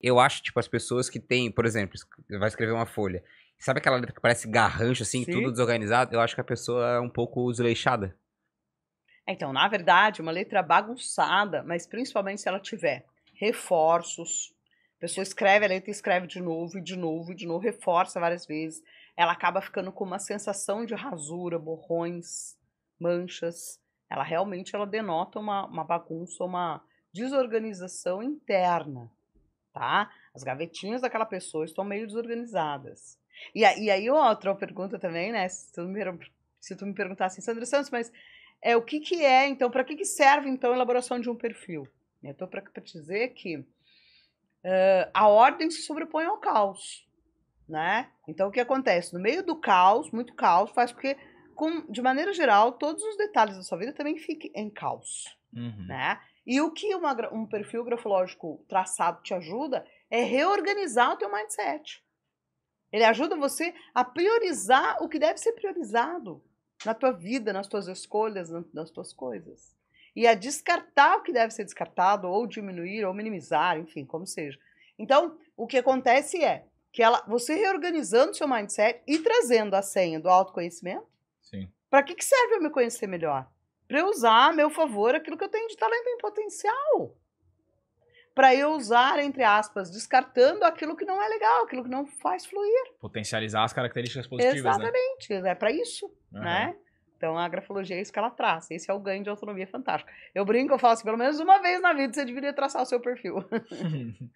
Eu acho, tipo, as pessoas que têm, por exemplo, vai escrever uma folha. Sabe aquela letra que parece garrancho, assim, Sim. tudo desorganizado? Eu acho que a pessoa é um pouco desleixada. É, então, na verdade, uma letra bagunçada, mas principalmente se ela tiver reforços. A pessoa escreve a letra, escreve de novo, e de novo, e de novo, reforça várias vezes. Ela acaba ficando com uma sensação de rasura, borrões, manchas. Ela realmente ela denota uma, uma bagunça, uma desorganização interna tá? As gavetinhas daquela pessoa estão meio desorganizadas. E, e aí outra pergunta também, né? Se tu me, se tu me perguntasse, assim, Sandra Santos, mas é, o que, que é, então, para que, que serve, então, a elaboração de um perfil? Eu estou para te dizer que uh, a ordem se sobrepõe ao caos, né? Então, o que acontece? No meio do caos, muito caos, faz com que, com, de maneira geral, todos os detalhes da sua vida também fiquem em caos. Uhum. Né? E o que uma, um perfil grafológico traçado te ajuda é reorganizar o teu mindset. Ele ajuda você a priorizar o que deve ser priorizado na tua vida, nas tuas escolhas, nas tuas coisas. E a descartar o que deve ser descartado, ou diminuir, ou minimizar, enfim, como seja. Então, o que acontece é que ela, você reorganizando seu mindset e trazendo a senha do autoconhecimento, para que, que serve eu me conhecer melhor? para eu usar a meu favor aquilo que eu tenho de talento em potencial. Para eu usar, entre aspas, descartando aquilo que não é legal, aquilo que não faz fluir. Potencializar as características positivas. Né? Exatamente, né? é para isso, uhum. né? Então a grafologia é isso que ela traça. Esse é o ganho de autonomia fantástico. Eu brinco, eu falo assim, pelo menos uma vez na vida você deveria traçar o seu perfil.